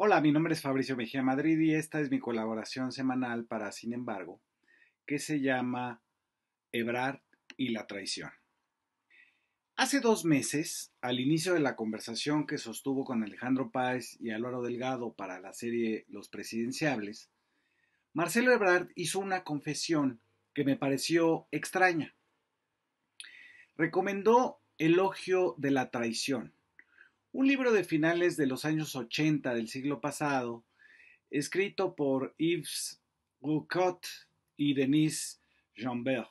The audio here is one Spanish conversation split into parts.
Hola, mi nombre es Fabricio Mejía Madrid y esta es mi colaboración semanal para Sin embargo, que se llama Ebrard y la traición. Hace dos meses, al inicio de la conversación que sostuvo con Alejandro Páez y Álvaro Delgado para la serie Los Presidenciables, Marcelo Ebrard hizo una confesión que me pareció extraña. Recomendó elogio de la traición un libro de finales de los años 80 del siglo pasado, escrito por Yves Goucot y Denise Jambert.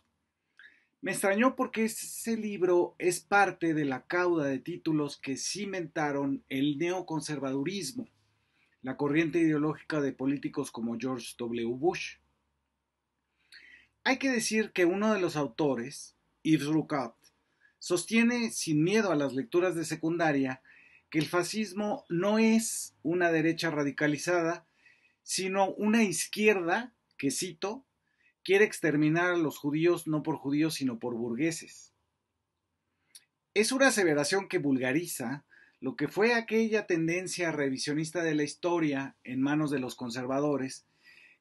Me extrañó porque ese libro es parte de la cauda de títulos que cimentaron el neoconservadurismo, la corriente ideológica de políticos como George W. Bush. Hay que decir que uno de los autores, Yves Roucott, sostiene sin miedo a las lecturas de secundaria que el fascismo no es una derecha radicalizada, sino una izquierda que, cito, quiere exterminar a los judíos no por judíos, sino por burgueses. Es una aseveración que vulgariza lo que fue aquella tendencia revisionista de la historia en manos de los conservadores,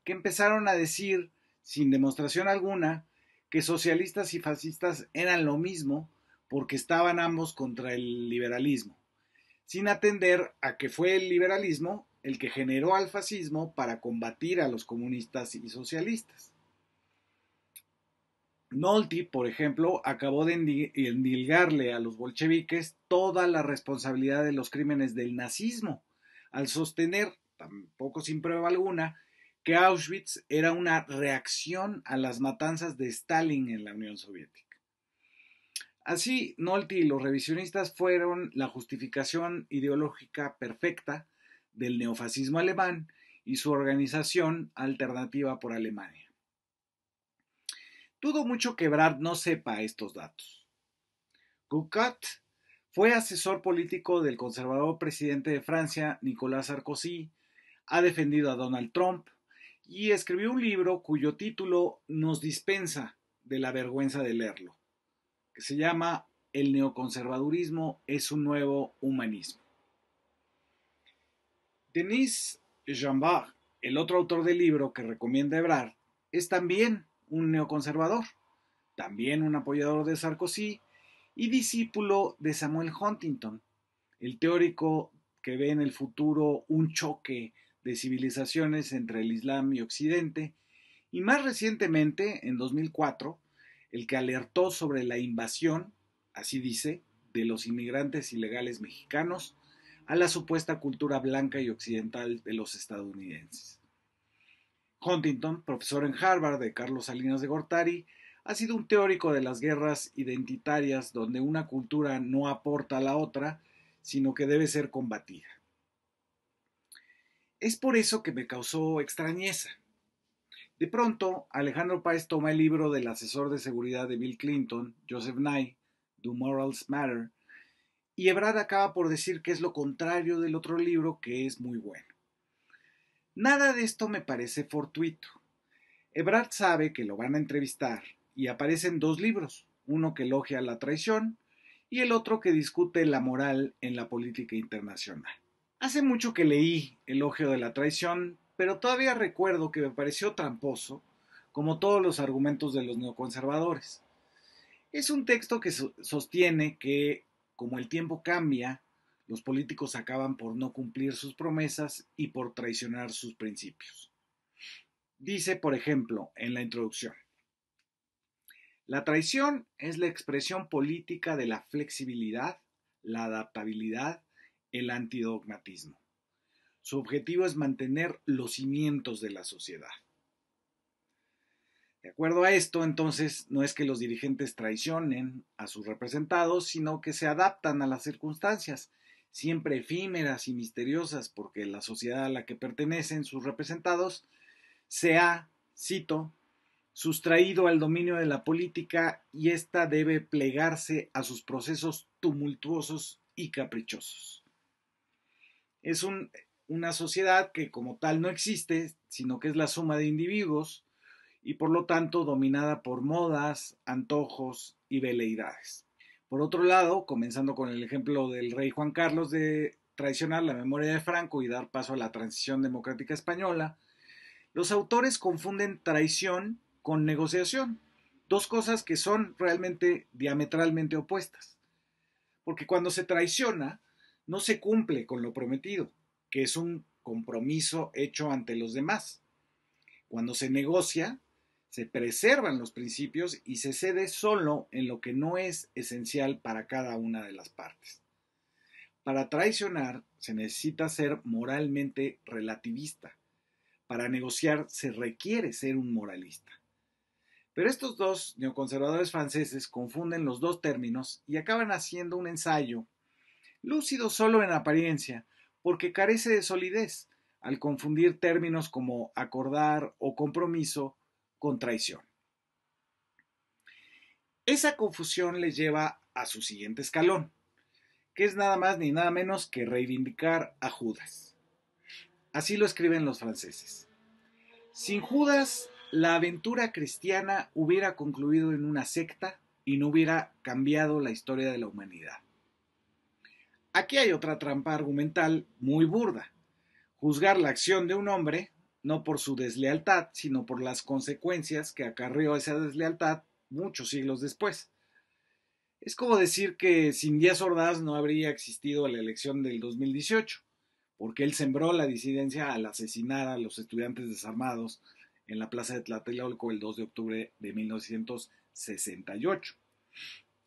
que empezaron a decir, sin demostración alguna, que socialistas y fascistas eran lo mismo porque estaban ambos contra el liberalismo sin atender a que fue el liberalismo el que generó al fascismo para combatir a los comunistas y socialistas. Nolte, por ejemplo, acabó de endilgarle a los bolcheviques toda la responsabilidad de los crímenes del nazismo, al sostener, tampoco sin prueba alguna, que Auschwitz era una reacción a las matanzas de Stalin en la Unión Soviética. Así, Nolte y los revisionistas fueron la justificación ideológica perfecta del neofascismo alemán y su organización alternativa por Alemania. Dudo mucho que Brad no sepa estos datos. Gucat fue asesor político del conservador presidente de Francia, Nicolas Sarkozy, ha defendido a Donald Trump y escribió un libro cuyo título nos dispensa de la vergüenza de leerlo que se llama El neoconservadurismo es un nuevo humanismo. Denis Jambard, el otro autor del libro que recomienda Ebrard, es también un neoconservador, también un apoyador de Sarkozy y discípulo de Samuel Huntington, el teórico que ve en el futuro un choque de civilizaciones entre el Islam y Occidente, y más recientemente, en 2004, el que alertó sobre la invasión, así dice, de los inmigrantes ilegales mexicanos a la supuesta cultura blanca y occidental de los estadounidenses. Huntington, profesor en Harvard de Carlos Salinas de Gortari, ha sido un teórico de las guerras identitarias donde una cultura no aporta a la otra, sino que debe ser combatida. Es por eso que me causó extrañeza. De pronto, Alejandro Páez toma el libro del asesor de seguridad de Bill Clinton, Joseph Nye, Do Morals Matter, y Ebrard acaba por decir que es lo contrario del otro libro que es muy bueno. Nada de esto me parece fortuito. Ebrard sabe que lo van a entrevistar y aparecen dos libros, uno que elogia la traición y el otro que discute la moral en la política internacional. Hace mucho que leí Elogio de la traición, pero todavía recuerdo que me pareció tramposo, como todos los argumentos de los neoconservadores. Es un texto que sostiene que, como el tiempo cambia, los políticos acaban por no cumplir sus promesas y por traicionar sus principios. Dice, por ejemplo, en la introducción, la traición es la expresión política de la flexibilidad, la adaptabilidad, el antidogmatismo. Su objetivo es mantener los cimientos de la sociedad. De acuerdo a esto, entonces, no es que los dirigentes traicionen a sus representados, sino que se adaptan a las circunstancias, siempre efímeras y misteriosas, porque la sociedad a la que pertenecen sus representados se ha, cito, sustraído al dominio de la política y ésta debe plegarse a sus procesos tumultuosos y caprichosos. Es un, una sociedad que como tal no existe, sino que es la suma de individuos y por lo tanto dominada por modas, antojos y veleidades. Por otro lado, comenzando con el ejemplo del rey Juan Carlos de traicionar la memoria de Franco y dar paso a la transición democrática española, los autores confunden traición con negociación, dos cosas que son realmente diametralmente opuestas. Porque cuando se traiciona, no se cumple con lo prometido, que es un compromiso hecho ante los demás. Cuando se negocia, se preservan los principios y se cede solo en lo que no es esencial para cada una de las partes. Para traicionar se necesita ser moralmente relativista. Para negociar se requiere ser un moralista. Pero estos dos neoconservadores franceses confunden los dos términos y acaban haciendo un ensayo, lúcido solo en apariencia, porque carece de solidez al confundir términos como acordar o compromiso con traición. Esa confusión le lleva a su siguiente escalón, que es nada más ni nada menos que reivindicar a Judas. Así lo escriben los franceses. Sin Judas, la aventura cristiana hubiera concluido en una secta y no hubiera cambiado la historia de la humanidad. Aquí hay otra trampa argumental muy burda. Juzgar la acción de un hombre no por su deslealtad, sino por las consecuencias que acarrió esa deslealtad muchos siglos después. Es como decir que sin Díaz Ordaz no habría existido la elección del 2018, porque él sembró la disidencia al asesinar a los estudiantes desarmados en la plaza de Tlatelolco el 2 de octubre de 1968.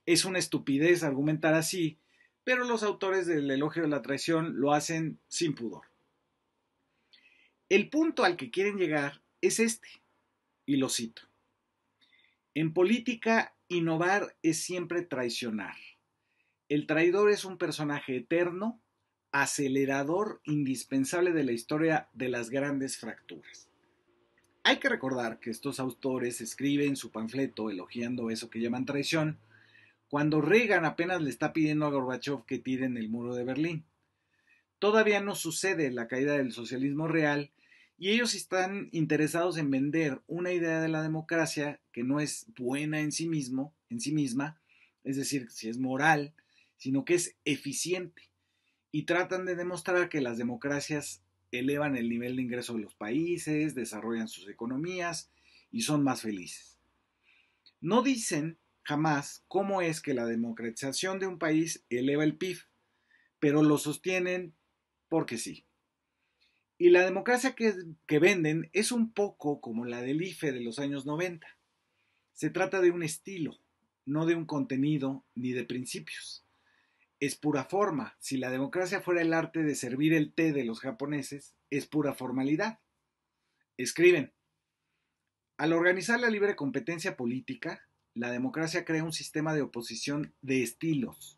Es una estupidez argumentar así pero los autores del elogio de la traición lo hacen sin pudor. El punto al que quieren llegar es este, y lo cito. En política, innovar es siempre traicionar. El traidor es un personaje eterno, acelerador indispensable de la historia de las grandes fracturas. Hay que recordar que estos autores escriben su panfleto elogiando eso que llaman traición, cuando Reagan apenas le está pidiendo a Gorbachev que tiren el muro de Berlín. Todavía no sucede la caída del socialismo real y ellos están interesados en vender una idea de la democracia que no es buena en sí mismo, en sí misma, es decir, si es moral, sino que es eficiente y tratan de demostrar que las democracias elevan el nivel de ingreso de los países, desarrollan sus economías y son más felices. No dicen jamás cómo es que la democratización de un país eleva el PIB, pero lo sostienen porque sí. Y la democracia que, que, venden es un poco como la del IFE de los años 90. Se trata de un estilo, no de un contenido ni de principios. Es pura forma. Si la democracia fuera el arte de servir el té de los japoneses, es pura formalidad. Escriben. Al organizar la libre competencia política, la democracia crea un sistema de oposición de estilos,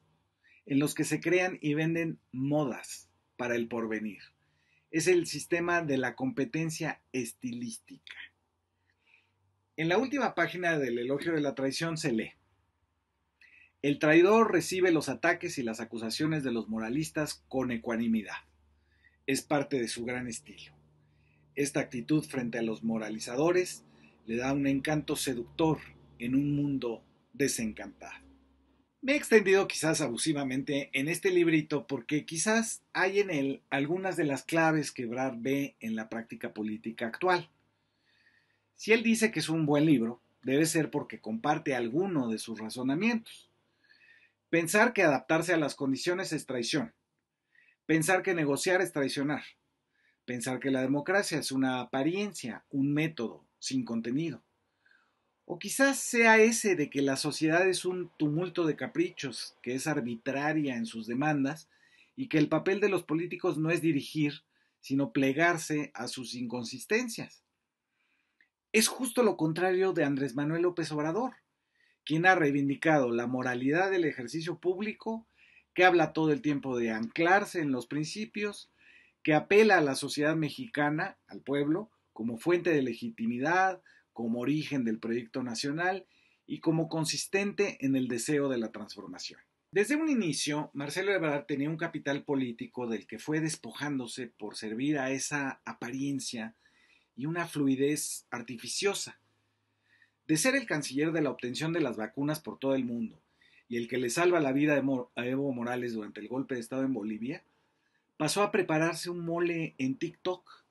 en los que se crean y venden modas para el porvenir. Es el sistema de la competencia estilística. En la última página del elogio de la traición se lee, el traidor recibe los ataques y las acusaciones de los moralistas con ecuanimidad. Es parte de su gran estilo. Esta actitud frente a los moralizadores le da un encanto seductor en un mundo desencantado. Me he extendido quizás abusivamente en este librito porque quizás hay en él algunas de las claves que Brad ve en la práctica política actual. Si él dice que es un buen libro, debe ser porque comparte alguno de sus razonamientos. Pensar que adaptarse a las condiciones es traición. Pensar que negociar es traicionar. Pensar que la democracia es una apariencia, un método, sin contenido. O quizás sea ese de que la sociedad es un tumulto de caprichos, que es arbitraria en sus demandas, y que el papel de los políticos no es dirigir, sino plegarse a sus inconsistencias. Es justo lo contrario de Andrés Manuel López Obrador, quien ha reivindicado la moralidad del ejercicio público, que habla todo el tiempo de anclarse en los principios, que apela a la sociedad mexicana, al pueblo, como fuente de legitimidad, como origen del proyecto nacional y como consistente en el deseo de la transformación. Desde un inicio, Marcelo Ebrard tenía un capital político del que fue despojándose por servir a esa apariencia y una fluidez artificiosa. De ser el canciller de la obtención de las vacunas por todo el mundo y el que le salva la vida a Evo Morales durante el golpe de Estado en Bolivia, pasó a prepararse un mole en TikTok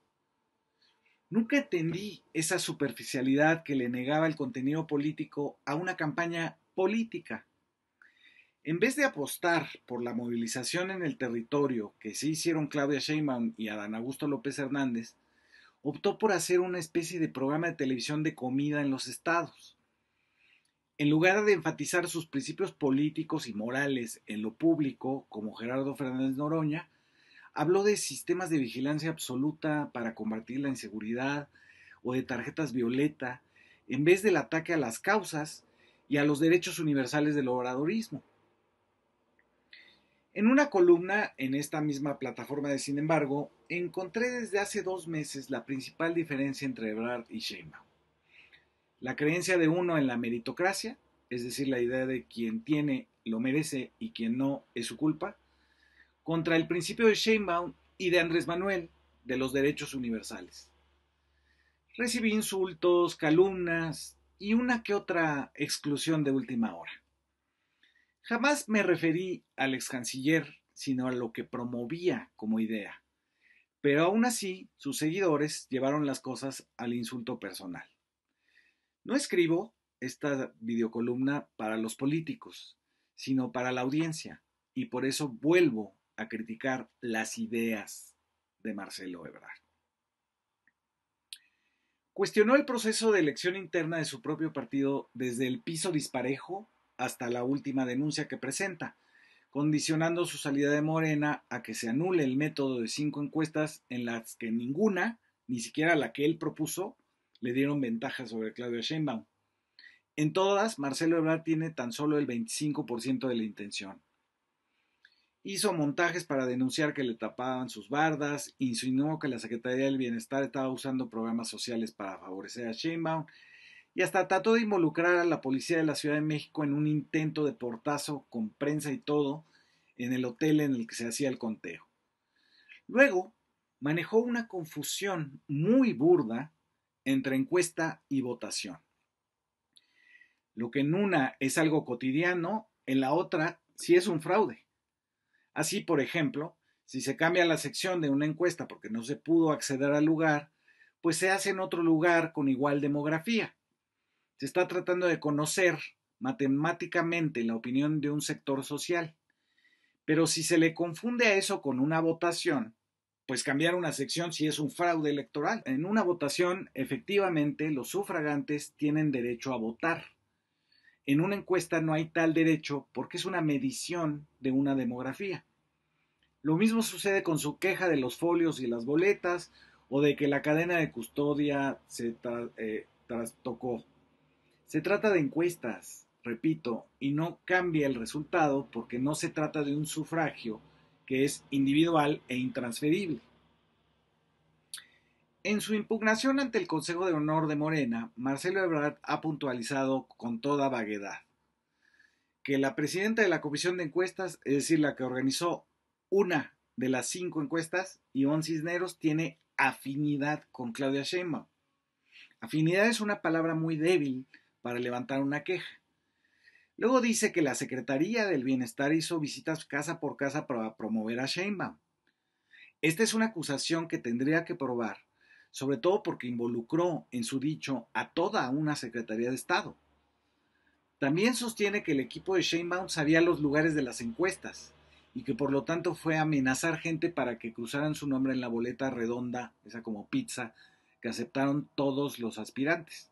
Nunca entendí esa superficialidad que le negaba el contenido político a una campaña política. En vez de apostar por la movilización en el territorio que sí hicieron Claudia Sheinbaum y Adán Augusto López Hernández, optó por hacer una especie de programa de televisión de comida en los estados. En lugar de enfatizar sus principios políticos y morales en lo público, como Gerardo Fernández Noroña, Habló de sistemas de vigilancia absoluta para combatir la inseguridad o de tarjetas violeta, en vez del ataque a las causas y a los derechos universales del obradorismo. En una columna en esta misma plataforma de Sin embargo, encontré desde hace dos meses la principal diferencia entre Ebrard y Sheinbaum. La creencia de uno en la meritocracia, es decir, la idea de quien tiene lo merece y quien no es su culpa, contra el principio de Sheinbaum y de Andrés Manuel de los derechos universales. Recibí insultos, calumnas y una que otra exclusión de última hora. Jamás me referí al ex canciller, sino a lo que promovía como idea. Pero aún así, sus seguidores llevaron las cosas al insulto personal. No escribo esta videocolumna para los políticos, sino para la audiencia, y por eso vuelvo a criticar las ideas de Marcelo Ebrard. Cuestionó el proceso de elección interna de su propio partido desde el piso disparejo hasta la última denuncia que presenta, condicionando su salida de Morena a que se anule el método de cinco encuestas en las que ninguna, ni siquiera la que él propuso, le dieron ventaja sobre Claudia Sheinbaum. En todas, Marcelo Ebrard tiene tan solo el 25% de la intención. Hizo montajes para denunciar que le tapaban sus bardas, insinuó que la Secretaría del Bienestar estaba usando programas sociales para favorecer a Sheinbaum y hasta trató de involucrar a la policía de la Ciudad de México en un intento de portazo con prensa y todo en el hotel en el que se hacía el conteo. Luego, manejó una confusión muy burda entre encuesta y votación. Lo que en una es algo cotidiano, en la otra sí es un fraude. Así, por ejemplo, si se cambia la sección de una encuesta porque no se pudo acceder al lugar, pues se hace en otro lugar con igual demografía. Se está tratando de conocer matemáticamente la opinión de un sector social. Pero si se le confunde a eso con una votación, pues cambiar una sección si es un fraude electoral. En una votación, efectivamente, los sufragantes tienen derecho a votar. En una encuesta no hay tal derecho porque es una medición de una demografía. Lo mismo sucede con su queja de los folios y las boletas o de que la cadena de custodia se eh, trastocó. Se trata de encuestas, repito, y no cambia el resultado porque no se trata de un sufragio que es individual e intransferible. En su impugnación ante el Consejo de Honor de Morena, Marcelo Ebrard ha puntualizado con toda vaguedad que la presidenta de la Comisión de Encuestas, es decir, la que organizó una de las cinco encuestas, y Ivonne Cisneros tiene afinidad con Claudia Sheinbaum. Afinidad es una palabra muy débil para levantar una queja. Luego dice que la Secretaría del Bienestar hizo visitas casa por casa para promover a Sheinbaum. Esta es una acusación que tendría que probar, sobre todo porque involucró en su dicho a toda una Secretaría de Estado. También sostiene que el equipo de Sheinbaum sabía los lugares de las encuestas, y que por lo tanto fue amenazar gente para que cruzaran su nombre en la boleta redonda, esa como pizza, que aceptaron todos los aspirantes.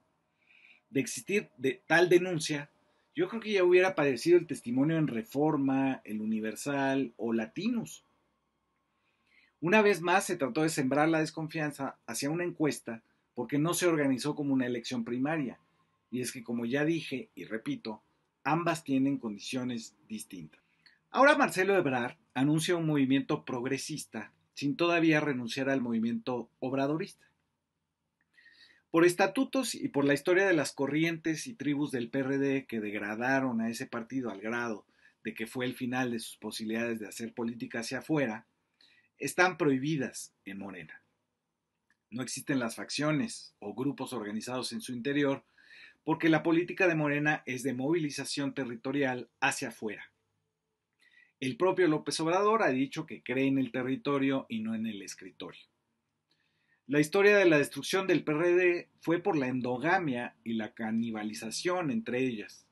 De existir de tal denuncia, yo creo que ya hubiera aparecido el testimonio en Reforma, el Universal o Latinos. Una vez más se trató de sembrar la desconfianza hacia una encuesta porque no se organizó como una elección primaria. Y es que, como ya dije y repito, ambas tienen condiciones distintas. Ahora Marcelo Ebrard anuncia un movimiento progresista sin todavía renunciar al movimiento obradorista. Por estatutos y por la historia de las corrientes y tribus del PRD que degradaron a ese partido al grado de que fue el final de sus posibilidades de hacer política hacia afuera, están prohibidas en Morena. No existen las facciones o grupos organizados en su interior porque la política de Morena es de movilización territorial hacia afuera el propio López Obrador ha dicho que cree en el territorio y no en el escritorio. La historia de la destrucción del PRD fue por la endogamia y la canibalización entre ellas.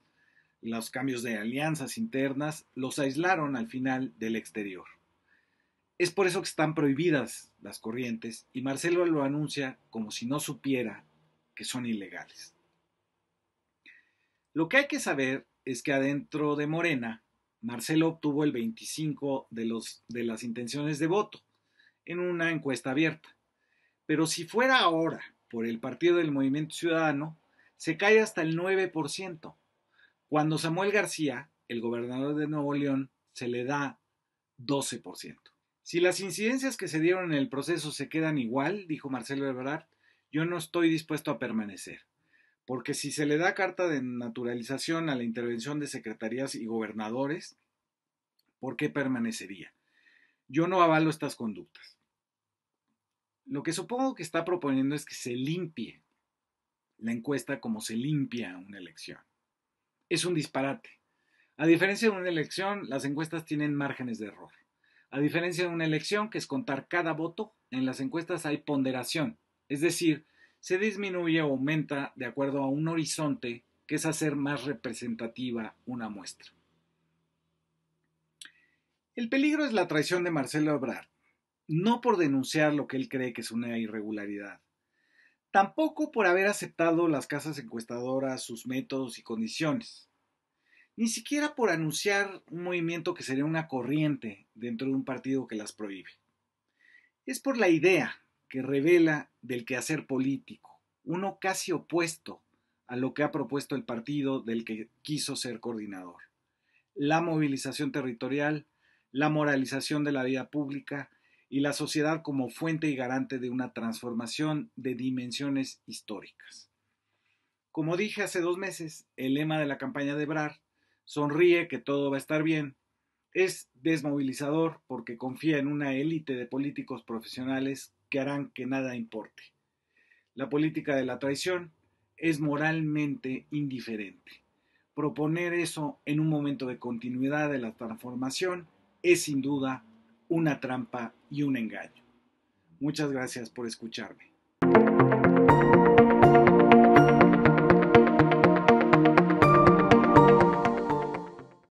Los cambios de alianzas internas los aislaron al final del exterior. Es por eso que están prohibidas las corrientes y Marcelo lo anuncia como si no supiera que son ilegales. Lo que hay que saber es que adentro de Morena Marcelo obtuvo el 25 de, de las intenciones de voto en una encuesta abierta. Pero si fuera ahora por el partido del Movimiento Ciudadano, se cae hasta el 9%. Cuando Samuel García, el gobernador de Nuevo León, se le da 12%. Si las incidencias que se dieron en el proceso se quedan igual, dijo Marcelo Ebrard, yo no estoy dispuesto a permanecer porque si se le da carta de naturalización a la intervención de secretarías y gobernadores, ¿por qué permanecería? Yo no avalo estas conductas. Lo que supongo que está proponiendo es que se limpie la encuesta como se limpia una elección. Es un disparate. A diferencia de una elección, las encuestas tienen márgenes de error. A diferencia de una elección, que es contar cada voto, en las encuestas hay ponderación. Es decir, se disminuye o aumenta de acuerdo a un horizonte que es hacer más representativa una muestra. El peligro es la traición de Marcelo Ebrard, no por denunciar lo que él cree que es una irregularidad, tampoco por haber aceptado las casas encuestadoras, sus métodos y condiciones, ni siquiera por anunciar un movimiento que sería una corriente dentro de un partido que las prohíbe. Es por la idea que revela del quehacer político, uno casi opuesto a lo que ha propuesto el partido del que quiso ser coordinador. La movilización territorial, la moralización de la vida pública y la sociedad como fuente y garante de una transformación de dimensiones históricas. Como dije hace dos meses, el lema de la campaña de Brar, sonríe que todo va a estar bien, es desmovilizador porque confía en una élite de políticos profesionales que harán que nada importe. La política de la traición es moralmente indiferente. Proponer eso en un momento de continuidad de la transformación es sin duda una trampa y un engaño. Muchas gracias por escucharme.